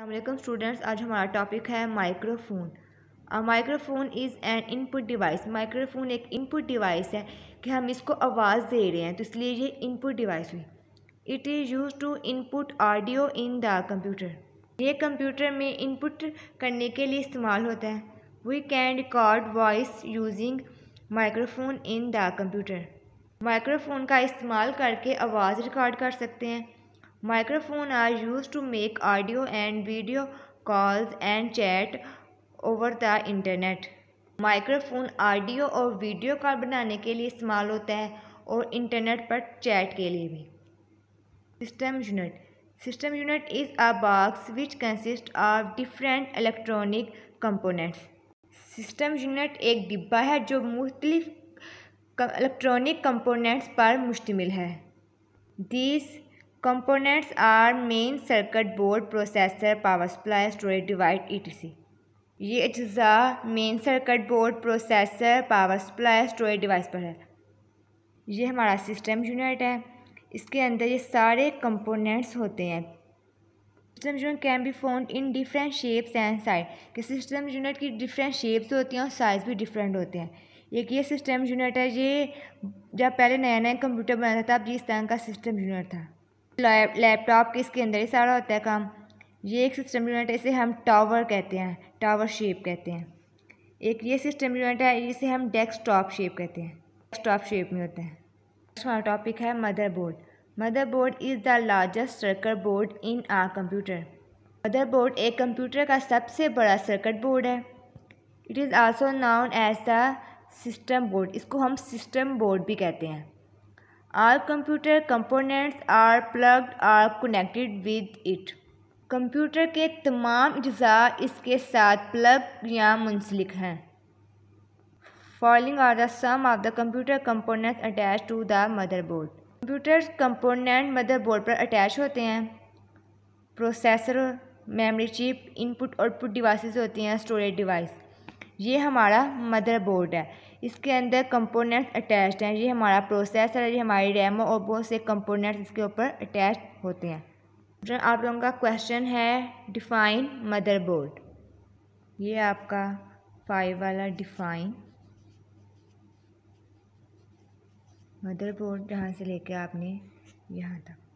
अल्लाम स्टूडेंट्स आज हमारा टॉपिक है microphone microphone is an input device microphone एक इनपुट डिवाइस है कि हम इसको आवाज़ दे रहे हैं तो इसलिए ये इनपुट डिवाइस हुई it is use to input audio in the computer ये कंप्यूटर में इनपुट करने के लिए इस्तेमाल होता है we can record voice using microphone in the computer microphone का इस्तेमाल करके आवाज़ रिकॉर्ड कर सकते हैं microphone are use to make audio and video call and chat over the internet microphone audio और वीडियो कॉल बनाने के लिए इस्तेमाल होता है और इंटरनेट पर चैट के लिए भी system unit system unit is a box which consist of different electronic components system unit एक डिब्बा है जो मुख्तलिफ इलेक्ट्रॉनिक कंपोनेंट्स पर मुश्तमिल है this Components are main circuit board, processor, power supply, storage device, etc. ये अज्जा main circuit board processor power supply storage device पर है ये हमारा सिस्टम यूनिट है इसके अंदर ये सारे कंपोनेंट्स होते हैं system unit can be found in different shapes and size कि सिस्टम यूनिट की डिफरेंट शेप्स होती हैं और साइज़ भी डिफरेंट होते हैं एक ये सिस्टम यूनिट है ये जब पहले नया नया कंप्यूटर बनाता था अब जिस तरह का सिस्टम यूनिट था लैपटॉप के इसके अंदर ही सारा होता है काम ये एक सिस्टम यूनिट इसे हम टावर कहते हैं टावर शेप कहते हैं एक ये सिस्टम यूनिट है इसे हम डेस्कटॉप शेप कहते हैं डेस्कटॉप शेप में होते हैं हमारा टॉपिक है motherboard motherboard is the largest circuit board in a computer motherboard एक कंप्यूटर का सबसे बड़ा सर्कट बोर्ड है it is also known as the system board इसको हम सिस्टम बोर्ड भी कहते हैं are computer components are plugged or connected with it कंप्यूटर के तमाम अज्जा इसके साथ प्लग या मुंसलिक हैं following are the some of the computer component attach to the mother board computer component board पर अटैच होते हैं processor memory chip input output devices होती हैं स्टोरेज डिवाइस ये हमारा मदरबोर्ड है इसके अंदर कंपोनेंट्स अटैच्ड हैं ये हमारा प्रोसेसर है ये हमारी रैमो और बहुत से कंपोनेंट्स इसके ऊपर अटैच होते हैं जो आप लोगों का क्वेश्चन है डिफ़ाइन मदरबोर्ड ये आपका फाइव वाला डिफ़ाइन मदरबोर्ड जहाँ से लेके आपने यहाँ तक